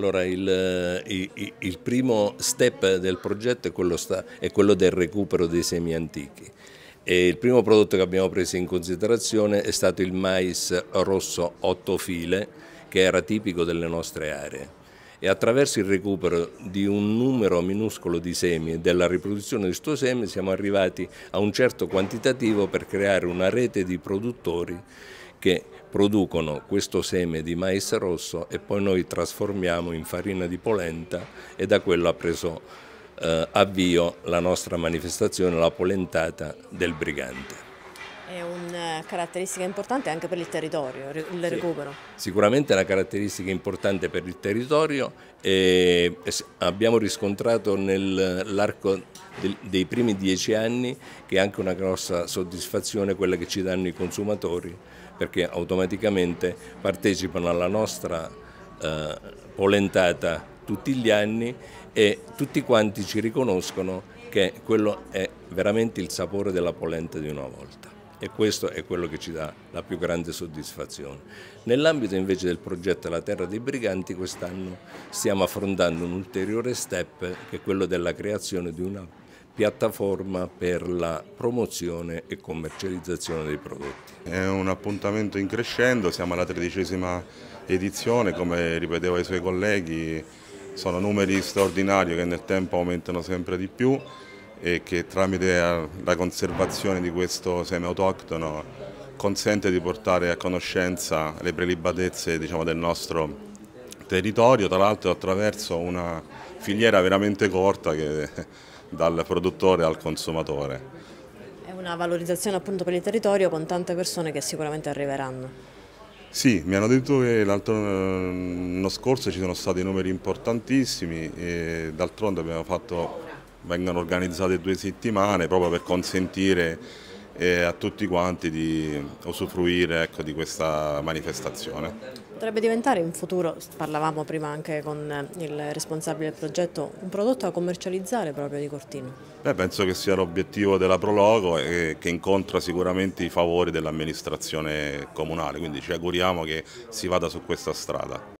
Allora il, eh, il, il, primo step del progetto è quello, sta, è quello del recupero dei semi antichi. E il primo prodotto che abbiamo preso in considerazione è stato il mais rosso otto file che era tipico delle nostre aree e attraverso il recupero di un numero minuscolo di semi e della riproduzione di questo seme siamo arrivati a un certo quantitativo per creare una rete di produttori che producono questo seme di mais rosso e poi noi trasformiamo in farina di polenta e da quello ha preso eh, avvio la nostra manifestazione, la polentata del brigante. È una eh, caratteristica importante anche per il territorio, il sì, recupero. Sicuramente è una caratteristica importante per il territorio e abbiamo riscontrato nell'arco dei primi dieci anni che è anche una grossa soddisfazione quella che ci danno i consumatori perché automaticamente partecipano alla nostra eh, polentata tutti gli anni e tutti quanti ci riconoscono che quello è veramente il sapore della polenta di una volta e questo è quello che ci dà la più grande soddisfazione. Nell'ambito invece del progetto La Terra dei Briganti quest'anno stiamo affrontando un ulteriore step che è quello della creazione di una piattaforma per la promozione e commercializzazione dei prodotti. È un appuntamento in crescendo, siamo alla tredicesima edizione, come ripeteva i suoi colleghi sono numeri straordinari che nel tempo aumentano sempre di più e che tramite la conservazione di questo seme autoctono consente di portare a conoscenza le prelibatezze diciamo, del nostro territorio, tra l'altro attraverso una filiera veramente corta che, dal produttore al consumatore. È una valorizzazione appunto per il territorio con tante persone che sicuramente arriveranno. Sì, mi hanno detto che ehm, l'anno scorso ci sono stati numeri importantissimi, e d'altronde abbiamo fatto vengano organizzate due settimane proprio per consentire eh, a tutti quanti di usufruire ecco, di questa manifestazione. Potrebbe diventare in futuro, parlavamo prima anche con il responsabile del progetto, un prodotto da commercializzare proprio di Cortino? Beh, penso che sia l'obiettivo della Prologo e eh, che incontra sicuramente i favori dell'amministrazione comunale, quindi ci auguriamo che si vada su questa strada.